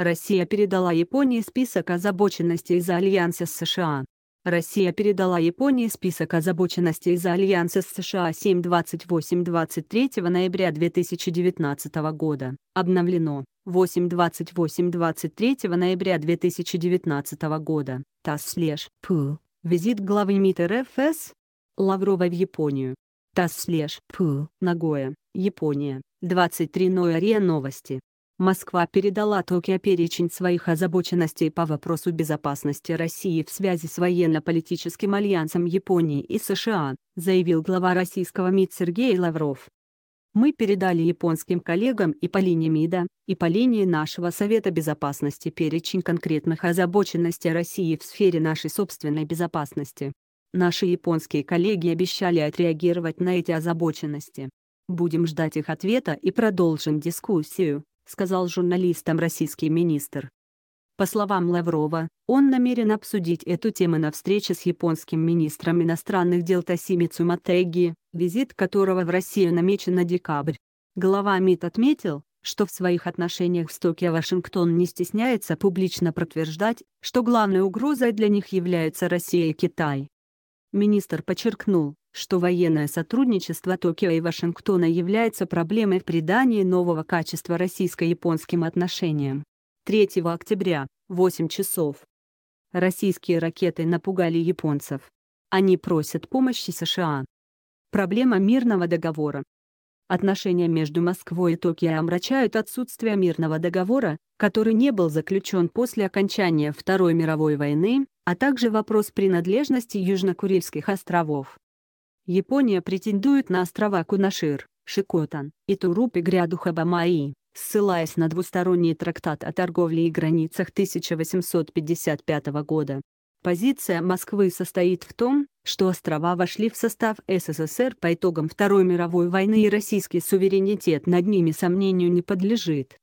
Россия передала Японии список озабоченностей из-за альянса с США. Россия передала Японии список озабоченностей из-за альянса с США 7.28 23 ноября 2019 года. Обновлено. 8.28 23 ноября 2019 года. ТАСС слеж. Пу. Визит главы МИД РФ С. Лаврова в Японию. ТАСС слеж. Пу. Нагоя. Япония. 23 ноября новости. Москва передала Токио перечень своих озабоченностей по вопросу безопасности России в связи с военно-политическим альянсом Японии и США, заявил глава российского МИД Сергей Лавров. Мы передали японским коллегам и по линии МИДа, и по линии нашего Совета Безопасности перечень конкретных озабоченностей России в сфере нашей собственной безопасности. Наши японские коллеги обещали отреагировать на эти озабоченности. Будем ждать их ответа и продолжим дискуссию сказал журналистам российский министр. По словам Лаврова, он намерен обсудить эту тему на встрече с японским министром иностранных дел Тасими Цуматэги, визит которого в Россию намечен на декабрь. Глава МИД отметил, что в своих отношениях с Токио Вашингтон не стесняется публично подтверждать, что главной угрозой для них являются Россия и Китай. Министр подчеркнул, что военное сотрудничество Токио и Вашингтона является проблемой в придании нового качества российско-японским отношениям. 3 октября, 8 часов. Российские ракеты напугали японцев. Они просят помощи США. Проблема мирного договора. Отношения между Москвой и Токио омрачают отсутствие мирного договора, который не был заключен после окончания Второй мировой войны, а также вопрос принадлежности Южно-Курильских островов. Япония претендует на острова Кунашир, Шикотан, и Туруп и гряду Хабамаи, ссылаясь на двусторонний трактат о торговле и границах 1855 года. Позиция Москвы состоит в том, что острова вошли в состав СССР по итогам Второй мировой войны и российский суверенитет над ними сомнению не подлежит.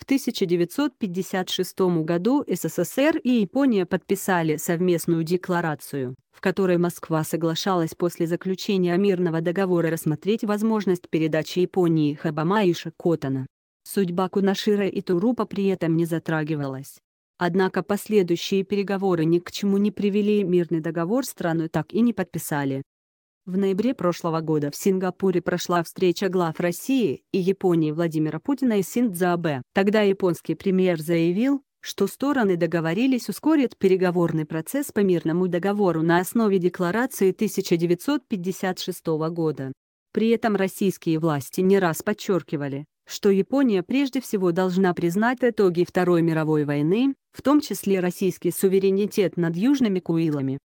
В 1956 году СССР и Япония подписали совместную декларацию, в которой Москва соглашалась после заключения мирного договора рассмотреть возможность передачи Японии Хабама и Шикотана. Судьба Кунашира и Турупа при этом не затрагивалась. Однако последующие переговоры ни к чему не привели мирный договор страну так и не подписали. В ноябре прошлого года в Сингапуре прошла встреча глав России и Японии Владимира Путина и Синдза Тогда японский премьер заявил, что стороны договорились ускорить переговорный процесс по мирному договору на основе декларации 1956 года. При этом российские власти не раз подчеркивали, что Япония прежде всего должна признать итоги Второй мировой войны, в том числе российский суверенитет над Южными Куилами.